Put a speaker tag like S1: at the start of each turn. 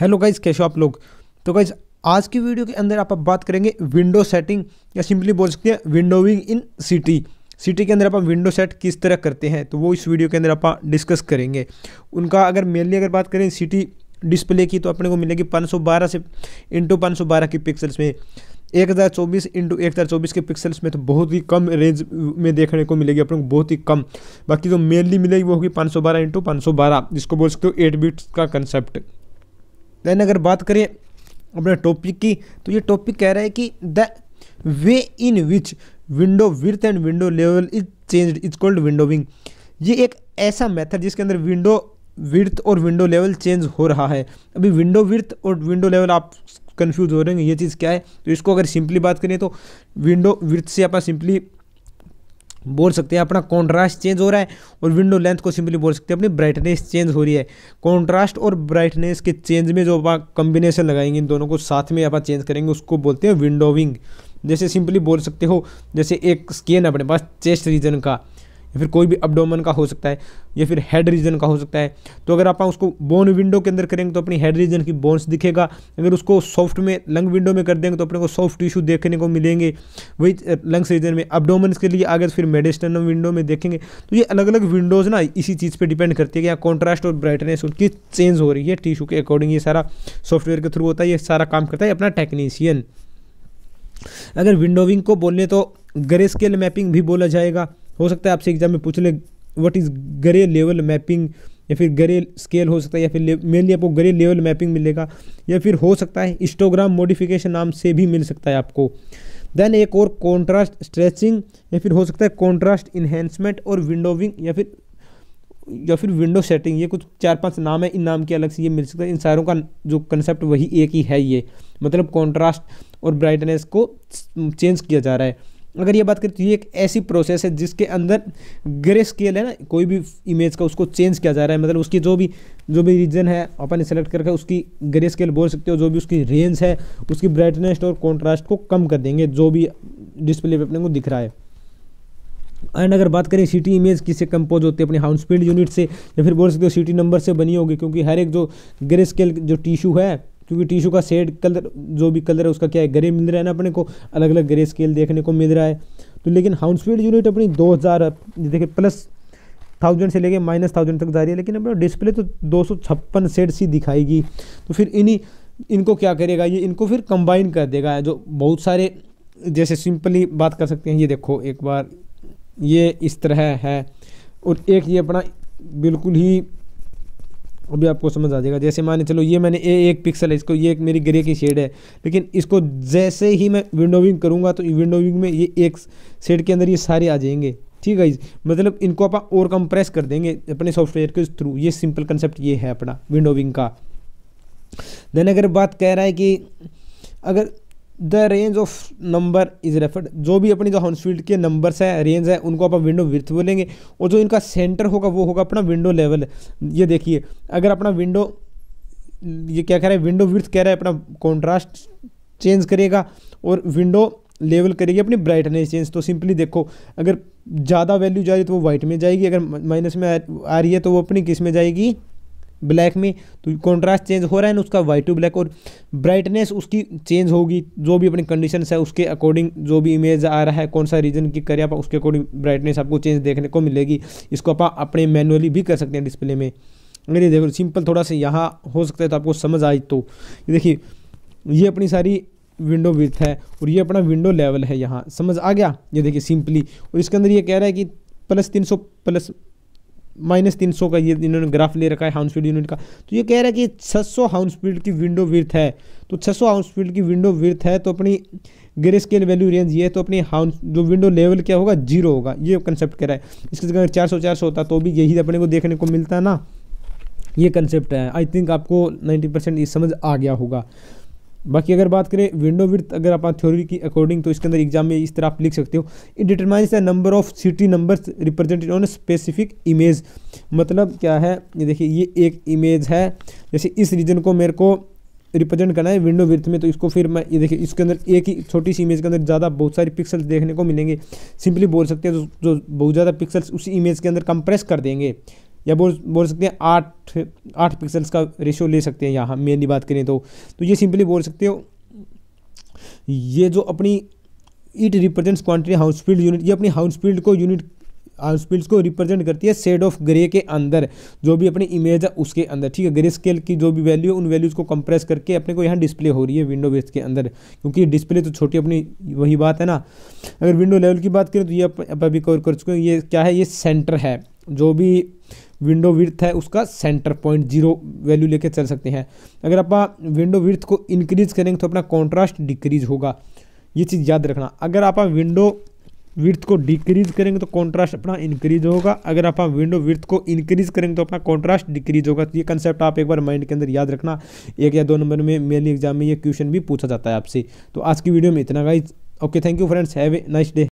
S1: hello guys कैसे हो आप लोग तो गाइज आज की वीडियो के अंदर आप बात करेंगे विंडो सेटिंग या सिंपली बोल सकते हैं विंडोविंग इन सिटी सिटी के अंदर आप विंडो सेट किस तरह करते हैं तो वो इस वीडियो के अंदर आप डिस्कस करेंगे उनका अगर मेनली अगर बात करें सिटी डिस्प्ले की तो अपने को मिलेगी 512 से इंटू 512 के पिक्सल्स में एक हज़ार चौबीस इंटू एक हज़ार चौबीस के पिक्सल्स में तो बहुत ही कम रेंज में देखने को मिलेगी अपने को बहुत ही कम बाकी जो मेनली मिलेगी वो होगी 512 इंटू बारह जिसको बोल सकते हो एट बिट्स का कंसेप्ट देन अगर बात करें अपने टॉपिक की तो ये टॉपिक कह रहा है कि the way in which window width and window level is change is called windowing ये एक ऐसा मेथड जिसके अंदर विंडो विर्थ और विंडो लेवल चेंज हो रहा है अभी विंडो विर्थ और विंडो लेवल आप कन्फ्यूज हो रहे हैं ये चीज़ क्या है तो इसको अगर सिंपली बात करें तो विंडो विर्थ से आप सिंपली बोल सकते हैं अपना कॉन्ट्रास्ट चेंज हो रहा है और विंडो लेंथ को सिंपली बोल सकते हैं अपनी ब्राइटनेस चेंज हो रही है कॉन्ट्रास्ट और ब्राइटनेस के चेंज में जो आप कॉम्बिनेशन लगाएंगे इन दोनों को साथ में आप चेंज करेंगे उसको बोलते हैं विंडोविंग जैसे सिंपली बोल सकते हो जैसे एक स्केन अपने पास चेस्ट रीजन का या फिर कोई भी अपडोमन का हो सकता है या फिर हेड रीजन का हो सकता है तो अगर आप उसको बोन विंडो के अंदर करेंगे तो अपनी हेड रीजन की बोन्स दिखेगा अगर उसको सॉफ्ट में लंग विंडो में कर देंगे तो अपने को सॉफ्ट टिश्यू देखने को मिलेंगे वही लंग्स रीजन में अपडोमन के लिए आगे फिर मेडिस्टनम विंडो में देखेंगे तो ये अलग अलग विंडोज़ ना इसी चीज़ पर डिपेंड करती है कि यहाँ कॉन्ट्रास्ट और ब्राइटनेस उनकी चेंज हो रही है टिशू के अकॉर्डिंग ये सारा सॉफ्टवेयर के थ्रू होता है ये सारा काम करता है अपना टेक्नीशियन अगर विंडोविंग को बोलने तो ग्रे स्केल मैपिंग भी बोला जाएगा हो सकता है आपसे एग्जाम में पूछ ले what is grey level mapping या फिर ग्रे स्केल हो सकता है या फिर मेनली आपको ग्रे लेवल मैपिंग मिलेगा या फिर हो सकता है इंस्टोग्राम मोडिफिकेशन नाम से भी मिल सकता है आपको देन एक और कॉन्ट्रास्ट स्ट्रेचिंग या फिर हो सकता है कॉन्ट्रास्ट इन्हेंसमेंट और विंडोविंग या फिर या फिर विंडो सेटिंग ये कुछ चार पांच नाम है इन नाम के अलग से ये मिल सकता है इन सारों का जो कंसेप्ट वही एक ही है ये मतलब कॉन्ट्रास्ट और ब्राइटनेस को चेंज किया जा रहा है अगर ये बात करें तो ये एक ऐसी प्रोसेस है जिसके अंदर ग्रे स्केल है ना कोई भी इमेज का उसको चेंज किया जा रहा है मतलब उसकी जो भी जो भी रीजन है अपन सेलेक्ट करके उसकी ग्रे स्केल बोल सकते हो जो भी उसकी रेंज है उसकी ब्राइटनेस और कॉन्ट्रास्ट को कम कर देंगे जो भी डिस्प्ले पर अपने को दिख रहा है एंड अगर बात करें सिटी इमेज किसे कंपोज होती है अपने हाउंड स्पीड यूनिट से या फिर बोल सकते हो सिटी नंबर से बनी होगी क्योंकि हर एक जो ग्रे स्केल जो टिश्यू है क्योंकि टिशू का सेड कलर जो भी कलर है उसका क्या है ग्रे मिल रहा है ना अपने को अलग अलग ग्रे स्केल देखने को मिल रहा है तो लेकिन हाउंड स्पीड यूनिट अपनी दो हज़ार देखिए प्लस थाउजेंड से लेके माइनस थाउजेंड तक जा रही है लेकिन अपना डिस्प्ले तो दो सौ छप्पन सेट सी दिखाएगी तो फिर इन्हीं इनको क्या करेगा ये इनको फिर कंबाइन कर देगा जो बहुत सारे जैसे सिंपली बात कर सकते हैं ये देखो एक बार ये इस तरह है और एक ये अपना बिल्कुल ही अभी आपको समझ आ जाएगा जैसे माने चलो ये मैंने ए एक पिक्सल है इसको ये एक मेरी ग्रे की शेड है लेकिन इसको जैसे ही मैं विंडोविंग करूँगा तो विंडोविंग में ये एक शेड के अंदर ये सारे आ जाएंगे ठीक है मतलब इनको आप और कंप्रेस कर देंगे अपने सॉफ्टवेयर के थ्रू ये सिंपल कंसेप्ट ये है अपना विंडोविंग का देन अगर बात कह रहा है कि अगर the range of number is referred जो भी अपनी जो हॉन्सफील्ड के नंबर्स हैं रेंज है उनको आप विंडो विर्थ बोलेंगे और जो इनका सेंटर होगा वो होगा अपना विंडो लेवल ये देखिए अगर अपना विंडो ये क्या कह रहा है विंडो विर्थ कह रहा है अपना कॉन्ट्रास्ट चेंज करेगा और विंडो लेवल करेगी अपनी ब्राइटनेस चेंज तो सिंपली देखो अगर ज़्यादा वैल्यू जा रही है तो वो वाइट में जाएगी अगर माइनस में आ रही है तो वो अपनी किस में जाएगी ब्लैक में तो कॉन्ट्रास्ट चेंज हो रहा है ना उसका वाइट टू ब्लैक और ब्राइटनेस उसकी चेंज होगी जो भी अपनी कंडीशन है उसके अकॉर्डिंग जो भी इमेज आ रहा है कौन सा रीजन की करें आप उसके अकॉर्डिंग ब्राइटनेस आपको चेंज देखने को मिलेगी इसको आप अपने मैनुअली भी कर सकते हैं डिस्प्ले में अगर ये देखो सिंपल थोड़ा सा यहाँ हो सकता है तो आपको समझ आई तो देखिए ये अपनी सारी विंडो विथ है और ये अपना विंडो लेवल है यहाँ समझ आ गया ये देखिए सिंपली और इसके अंदर ये कह रहा है कि प्लस तीन सौ प्लस माइनस तीन सौ का ये इन्होंने ग्राफ ले रखा है हाउन स्पीड यूनिट का तो ये कह रहा है कि सौ हाउन स्पीड की विंडो विर्थ है तो छः सौ हाउन स्पीड की विंडो विर्थ है तो अपनी ग्रे स्केल वैल्यू रेंज ये है तो अपनी हाउन जो विंडो लेवल क्या होगा जीरो होगा ये कंसेप्ट कह रहा है इसके जगह चार सौ चार सौ होता तो भी यही अपने को देखने को मिलता है ना ये कंसेप्ट है आई थिंक आपको नाइन्टी परसेंट ये समझ आ गया होगा बाकी अगर बात करें विंडो विथ अगर आप थ्योरी की अकॉर्डिंग तो इसके अंदर एग्जाम में इस तरह आप लिख सकते हो it determines the number of city numbers represented on specific image मतलब क्या है ये देखिए ये एक इमेज है जैसे इस रीजन को मेरे को रिप्रेजेंट करना है विंडो विर्थ में तो इसको फिर मैं ये देखिए इसके अंदर एक ही छोटी सी इमेज के अंदर ज़्यादा बहुत सारी पिक्सल्स देखने को मिलेंगे सिंपली बोल सकते हैं जो, जो बहुत ज़्यादा पिक्सल्स उसी इमेज के अंदर कंप्रेस कर देंगे या बोल बोल सकते हैं आठ आठ पिक्सल्स का रेशियो ले सकते हैं यहाँ मेनली बात करें तो तो ये सिंपली बोल सकते हो ये जो अपनी it represents quantity Hounsfield unit ये अपनी हाउस फील्ड को यूनिट हाउस फील्ड को रिप्रेजेंट करती है सेड ऑफ ग्रे के अंदर जो भी अपनी इमेज है उसके अंदर ठीक है ग्रे स्केल की जो भी वैल्यू है उन वैल्यूज़ को कंप्रेस करके अपने को यहाँ डिस्प्ले हो रही है विंडो बेस के अंदर क्योंकि डिस्प्ले तो छोटी अपनी वही बात है ना अगर विंडो लेवल की बात करें तो ये आप अभी कवर कर चुके हैं ये क्या है ये सेंटर है जो भी विंडो विर्थ है उसका सेंटर पॉइंट जीरो वैल्यू लेके चल सकते हैं अगर आप विंडो विर्थ को इंक्रीज करेंगे तो अपना कॉन्ट्रास्ट डिक्रीज होगा ये चीज़ याद रखना अगर आप विंडो विर्थ को डिक्रीज करेंगे तो कॉन्ट्रास्ट अपना इंक्रीज होगा अगर आप विंडो विर्थ को इंक्रीज करेंगे तो अपना कॉन्ट्रास्ट डिक्रीज होगा तो ये कंसेप्ट आप एक बार माइंड के अंदर याद रखना एक या दो नंबर में मेनली एग्जाम में ये क्वेश्चन भी पूछा जाता है आपसे तो आज की वीडियो में इतना guys okay thank you friends have a nice day